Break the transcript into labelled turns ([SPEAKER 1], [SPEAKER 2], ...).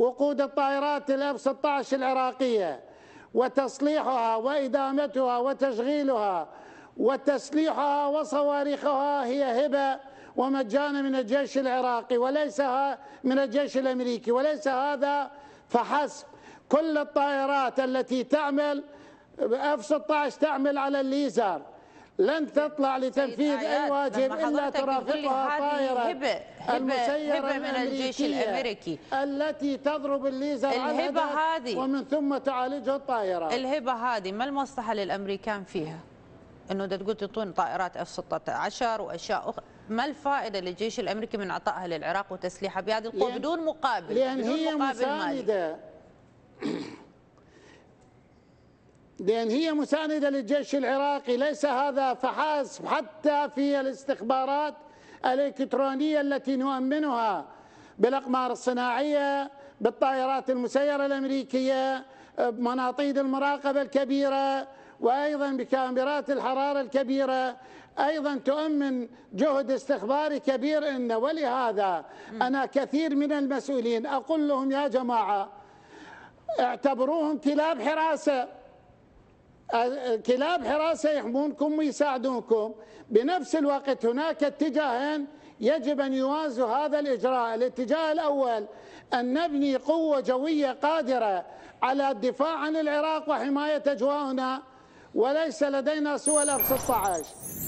[SPEAKER 1] وقود الطائرات الاف 16 العراقيه وتصليحها وادامتها وتشغيلها وتسليحها وصواريخها هي هبه ومجانا من الجيش العراقي وليس من الجيش الامريكي وليس هذا فحسب كل الطائرات التي تعمل اف 16 تعمل على الليزر لن تطلع لتنفيذ اي واجب الا ترافقها طائره هبة المسيره هبة من الجيش الامريكي التي تضرب الليزر الهبه هذه ومن ثم تعالجه الطائره الهبه هذه ما المصلحه
[SPEAKER 2] للامريكان فيها؟ انه ده تقول تعطون طائرات اف 16 واشياء اخرى ما الفائده للجيش الامريكي من اعطائها للعراق وتسليحها بهذه القوه بدون مقابل لأن بدون هي مقابل مساندة.
[SPEAKER 1] مالي لأن هي مساندة للجيش العراقي ليس هذا فحسب حتى في الاستخبارات الإلكترونية التي نؤمنها بالأقمار الصناعية بالطائرات المسيرة الأمريكية بمناطيد المراقبة الكبيرة وأيضا بكاميرات الحرارة الكبيرة أيضا تؤمن جهد استخباري كبير إن ولهذا أنا كثير من المسؤولين أقول لهم يا جماعة اعتبروهم كلاب حراسة كلاب حراسة يحمونكم ويساعدونكم بنفس الوقت هناك اتجاهين يجب أن يوازوا هذا الإجراء الاتجاه الأول أن نبني قوة جوية قادرة على الدفاع عن العراق وحماية أجواءنا وليس لدينا سوى الأف 16